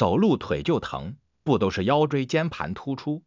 走路腿就疼，不都是腰椎间盘突出？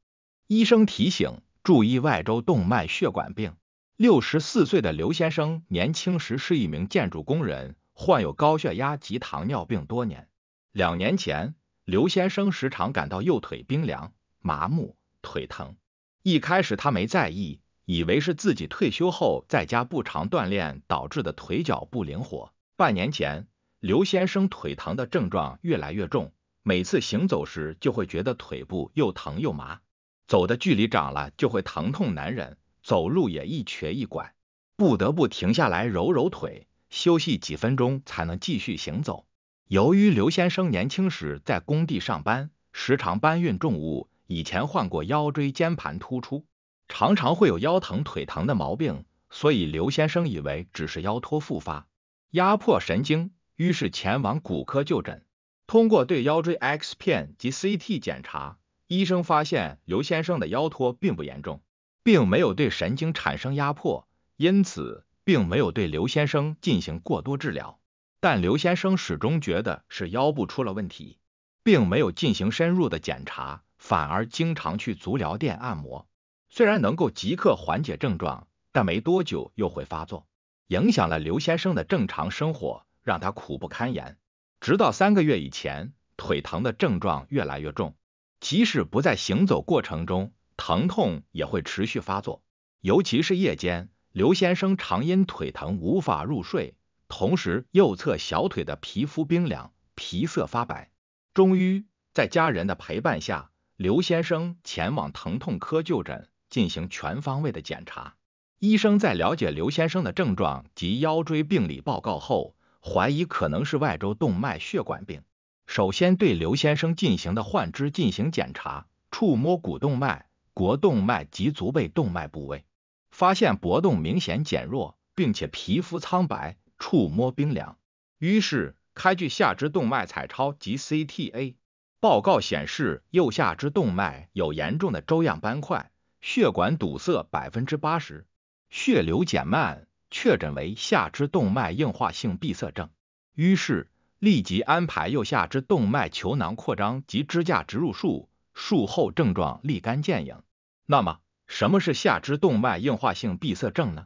医生提醒注意外周动脉血管病。六十四岁的刘先生年轻时是一名建筑工人，患有高血压及糖尿病多年。两年前，刘先生时常感到右腿冰凉、麻木、腿疼。一开始他没在意，以为是自己退休后在家不常锻炼导致的腿脚不灵活。半年前，刘先生腿疼的症状越来越重。每次行走时就会觉得腿部又疼又麻，走的距离长了就会疼痛难忍，走路也一瘸一拐，不得不停下来揉揉腿，休息几分钟才能继续行走。由于刘先生年轻时在工地上班，时常搬运重物，以前患过腰椎间盘突出，常常会有腰疼腿疼的毛病，所以刘先生以为只是腰脱复发，压迫神经，于是前往骨科就诊。通过对腰椎 X 片及 CT 检查，医生发现刘先生的腰脱并不严重，并没有对神经产生压迫，因此并没有对刘先生进行过多治疗。但刘先生始终觉得是腰部出了问题，并没有进行深入的检查，反而经常去足疗店按摩。虽然能够即刻缓解症状，但没多久又会发作，影响了刘先生的正常生活，让他苦不堪言。直到三个月以前，腿疼的症状越来越重，即使不在行走过程中，疼痛也会持续发作，尤其是夜间。刘先生常因腿疼无法入睡，同时右侧小腿的皮肤冰凉、皮色发白。终于，在家人的陪伴下，刘先生前往疼痛科就诊，进行全方位的检查。医生在了解刘先生的症状及腰椎病理报告后。怀疑可能是外周动脉血管病，首先对刘先生进行的患肢进行检查，触摸股动脉、腘动脉及足背动脉部位，发现搏动明显减弱，并且皮肤苍白，触摸冰凉。于是开具下肢动脉彩超及 CTA，报告显示右下肢动脉有严重的粥样斑块，血管堵塞百分之八十，血流减慢。确诊为下肢动脉硬化性闭塞症，于是立即安排右下肢动脉球囊扩张及支架植入术。术后症状立竿见影。那么，什么是下肢动脉硬化性闭塞症呢？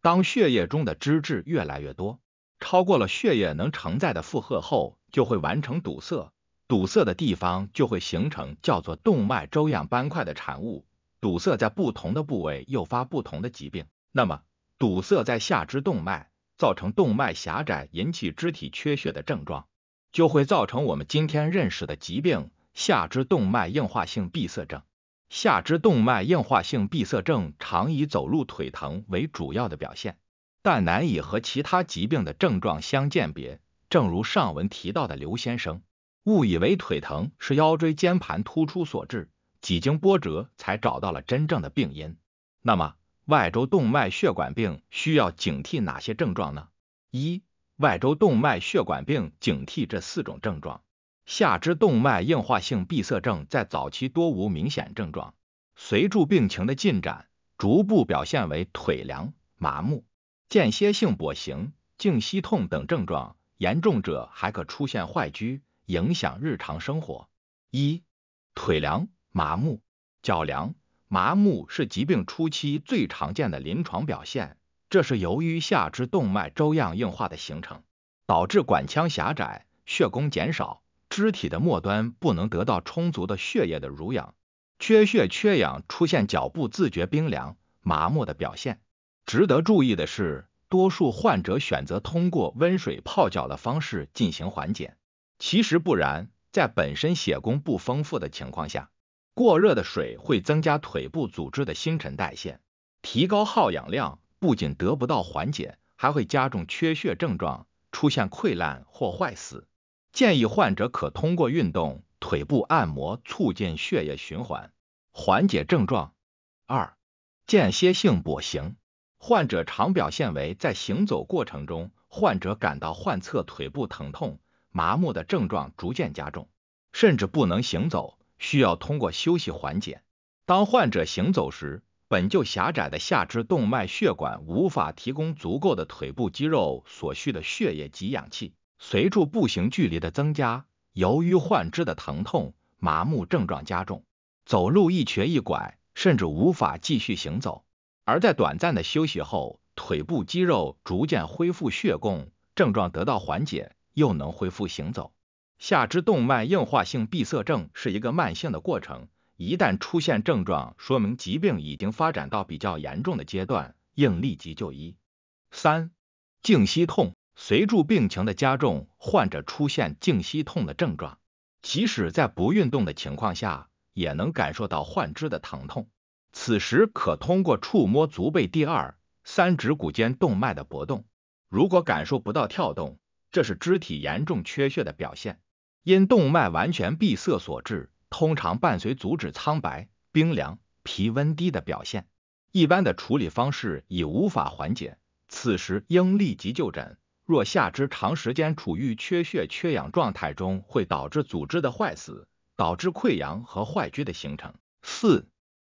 当血液中的脂质越来越多，超过了血液能承载的负荷后，就会完成堵塞，堵塞的地方就会形成叫做动脉粥样斑块的产物。堵塞在不同的部位，诱发不同的疾病。那么。堵塞在下肢动脉，造成动脉狭窄，引起肢体缺血的症状，就会造成我们今天认识的疾病——下肢动脉硬化性闭塞症。下肢动脉硬化性闭塞症常以走路腿疼为主要的表现，但难以和其他疾病的症状相鉴别。正如上文提到的，刘先生误以为腿疼是腰椎间盘突出所致，几经波折才找到了真正的病因。那么，外周动脉血管病需要警惕哪些症状呢？一、外周动脉血管病警惕这四种症状：下肢动脉硬化性闭塞症在早期多无明显症状，随住病情的进展，逐步表现为腿凉、麻木、间歇性跛行、静息痛等症状，严重者还可出现坏疽，影响日常生活。一、腿凉、麻木、脚凉。麻木是疾病初期最常见的临床表现，这是由于下肢动脉粥样硬化的形成，导致管腔狭窄，血供减少，肢体的末端不能得到充足的血液的濡养，缺血缺氧，出现脚部自觉冰凉、麻木的表现。值得注意的是，多数患者选择通过温水泡脚的方式进行缓解，其实不然，在本身血供不丰富的情况下。过热的水会增加腿部组织的新陈代谢，提高耗氧量，不仅得不到缓解，还会加重缺血症状，出现溃烂或坏死。建议患者可通过运动、腿部按摩促进血液循环，缓解症状。二、间歇性跛行患者常表现为在行走过程中，患者感到患侧腿部疼痛、麻木的症状逐渐加重，甚至不能行走。需要通过休息缓解。当患者行走时，本就狭窄的下肢动脉血管无法提供足够的腿部肌肉所需的血液及氧气。随着步行距离的增加，由于患肢的疼痛、麻木症状加重，走路一瘸一拐，甚至无法继续行走。而在短暂的休息后，腿部肌肉逐渐恢复血供，症状得到缓解，又能恢复行走。下肢动脉硬化性闭塞症是一个慢性的过程，一旦出现症状，说明疾病已经发展到比较严重的阶段，应立即就医。三、静息痛随住病情的加重，患者出现静息痛的症状，即使在不运动的情况下，也能感受到患肢的疼痛。此时可通过触摸足背第二、三趾骨间动脉的搏动，如果感受不到跳动，这是肢体严重缺血的表现。因动脉完全闭塞所致，通常伴随阻止苍白、冰凉、皮温低的表现。一般的处理方式已无法缓解，此时应立即就诊。若下肢长时间处于缺血缺氧状态中，会导致组织的坏死，导致溃疡和坏疽的形成。四、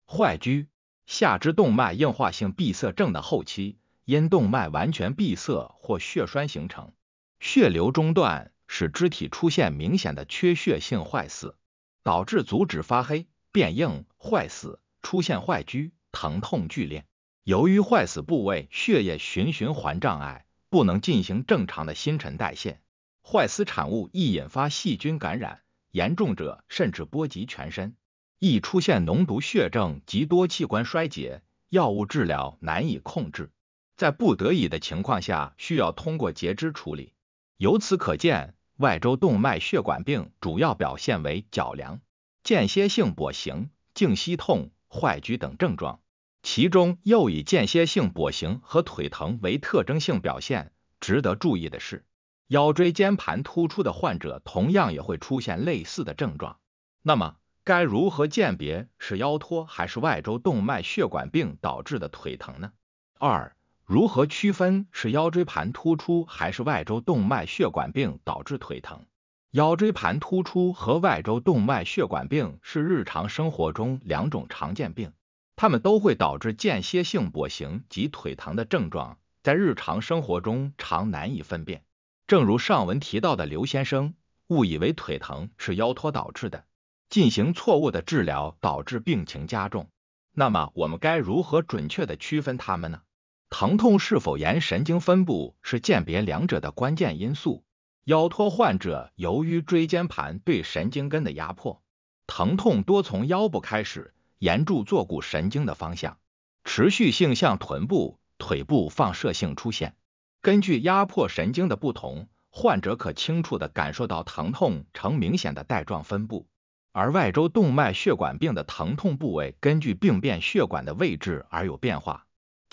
坏疽下肢动脉硬化性闭塞症的后期，因动脉完全闭塞或血栓形成，血流中断。使肢体出现明显的缺血性坏死，导致足趾发黑、变硬、坏死，出现坏疽，疼痛剧烈。由于坏死部位血液循循环障碍，不能进行正常的新陈代谢，坏死产物易引发细菌感染，严重者甚至波及全身，易出现脓毒血症及多器官衰竭，药物治疗难以控制。在不得已的情况下，需要通过截肢处理。由此可见。外周动脉血管病主要表现为脚凉、间歇性跛行、静息痛、坏疽等症状，其中又以间歇性跛行和腿疼为特征性表现。值得注意的是，腰椎间盘突出的患者同样也会出现类似的症状。那么，该如何鉴别是腰脱还是外周动脉血管病导致的腿疼呢？二如何区分是腰椎盘突出还是外周动脉血管病导致腿疼？腰椎盘突出和外周动脉血管病是日常生活中两种常见病，它们都会导致间歇性跛行及腿疼的症状，在日常生活中常难以分辨。正如上文提到的，刘先生误以为腿疼是腰托导致的，进行错误的治疗，导致病情加重。那么我们该如何准确的区分它们呢？疼痛是否沿神经分布是鉴别两者的关键因素。腰托患者由于椎间盘对神经根的压迫，疼痛多从腰部开始，沿住坐骨神经的方向，持续性向臀部、腿部放射性出现。根据压迫神经的不同，患者可清楚的感受到疼痛呈明显的带状分布，而外周动脉血管病的疼痛部位根据病变血管的位置而有变化。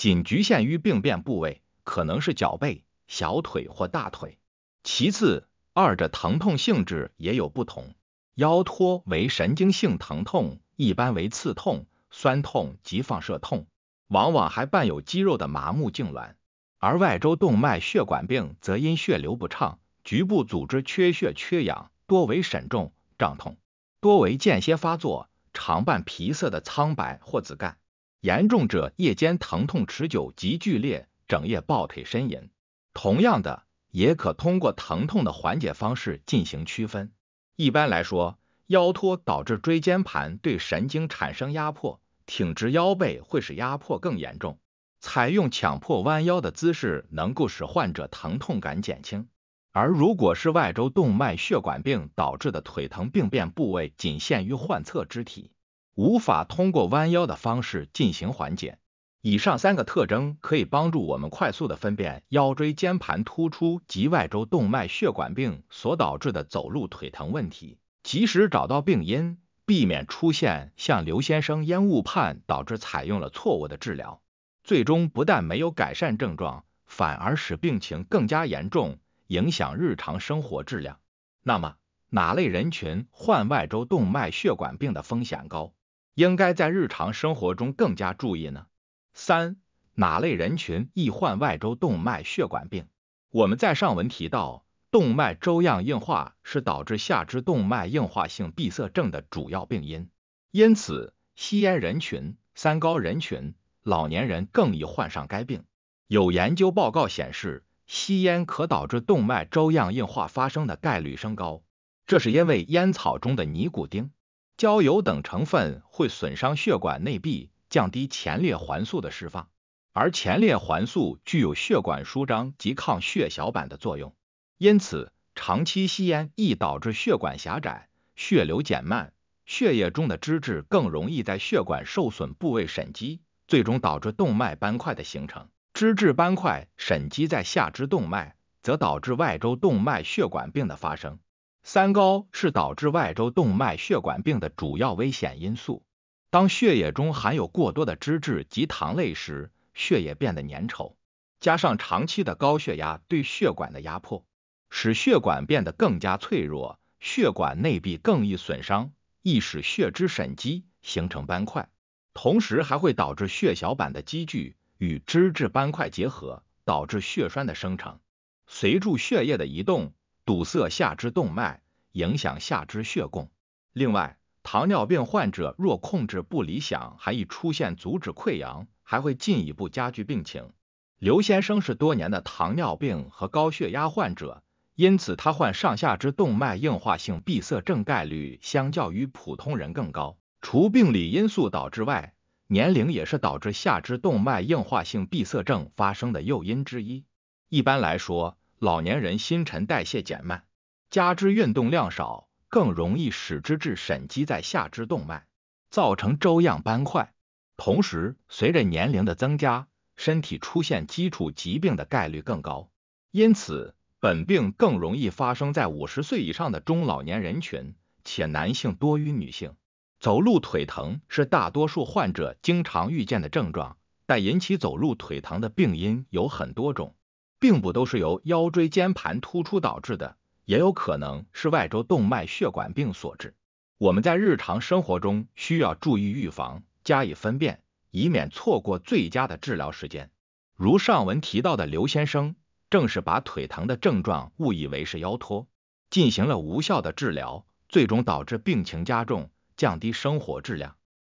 仅局限于病变部位，可能是脚背、小腿或大腿。其次，二者疼痛性质也有不同。腰脱为神经性疼痛，一般为刺痛、酸痛及放射痛，往往还伴有肌肉的麻木、痉挛；而外周动脉血管病则因血流不畅，局部组织缺血缺氧，多为沈重胀痛，多为间歇发作，常伴皮色的苍白或紫绀。严重者夜间疼痛持久及剧烈，整夜抱腿呻吟。同样的，也可通过疼痛的缓解方式进行区分。一般来说，腰托导致椎间盘对神经产生压迫，挺直腰背会使压迫更严重。采用强迫弯腰的姿势能够使患者疼痛感减轻，而如果是外周动脉血管病导致的腿疼，病变部位仅限于患侧肢体。无法通过弯腰的方式进行缓解。以上三个特征可以帮助我们快速的分辨腰椎间盘突出及外周动脉血管病所导致的走路腿疼问题，及时找到病因，避免出现像刘先生因误判导致采用了错误的治疗，最终不但没有改善症状，反而使病情更加严重，影响日常生活质量。那么，哪类人群患外周动脉血管病的风险高？应该在日常生活中更加注意呢。三，哪类人群易患外周动脉血管病？我们在上文提到，动脉粥样硬化是导致下肢动脉硬化性闭塞症的主要病因，因此，吸烟人群、三高人群、老年人更易患上该病。有研究报告显示，吸烟可导致动脉粥样硬化发生的概率升高，这是因为烟草中的尼古丁。焦油等成分会损伤血管内壁，降低前列环素的释放，而前列环素具有血管舒张及抗血小板的作用，因此长期吸烟易导致血管狭窄、血流减慢，血液中的脂质更容易在血管受损部位沉积，最终导致动脉斑块的形成。脂质斑块沉积在下肢动脉，则导致外周动脉血管病的发生。三高是导致外周动脉血管病的主要危险因素。当血液中含有过多的脂质及糖类时，血液变得粘稠，加上长期的高血压对血管的压迫，使血管变得更加脆弱，血管内壁更易损伤，易使血脂沉积形成斑块，同时还会导致血小板的积聚与脂质斑块结合，导致血栓的生成，随住血液的移动。堵塞下肢动脉，影响下肢血供。另外，糖尿病患者若控制不理想，还易出现阻止溃疡，还会进一步加剧病情。刘先生是多年的糖尿病和高血压患者，因此他患上下肢动脉硬化性闭塞症概率相较于普通人更高。除病理因素导致外，年龄也是导致下肢动脉硬化性闭塞症发生的诱因之一。一般来说，老年人新陈代谢减慢，加之运动量少，更容易使之致沉积在下肢动脉，造成粥样斑块。同时，随着年龄的增加，身体出现基础疾病的概率更高，因此本病更容易发生在五十岁以上的中老年人群，且男性多于女性。走路腿疼是大多数患者经常遇见的症状，但引起走路腿疼的病因有很多种。并不都是由腰椎间盘突出导致的，也有可能是外周动脉血管病所致。我们在日常生活中需要注意预防，加以分辨，以免错过最佳的治疗时间。如上文提到的刘先生，正是把腿疼的症状误以为是腰脱，进行了无效的治疗，最终导致病情加重，降低生活质量。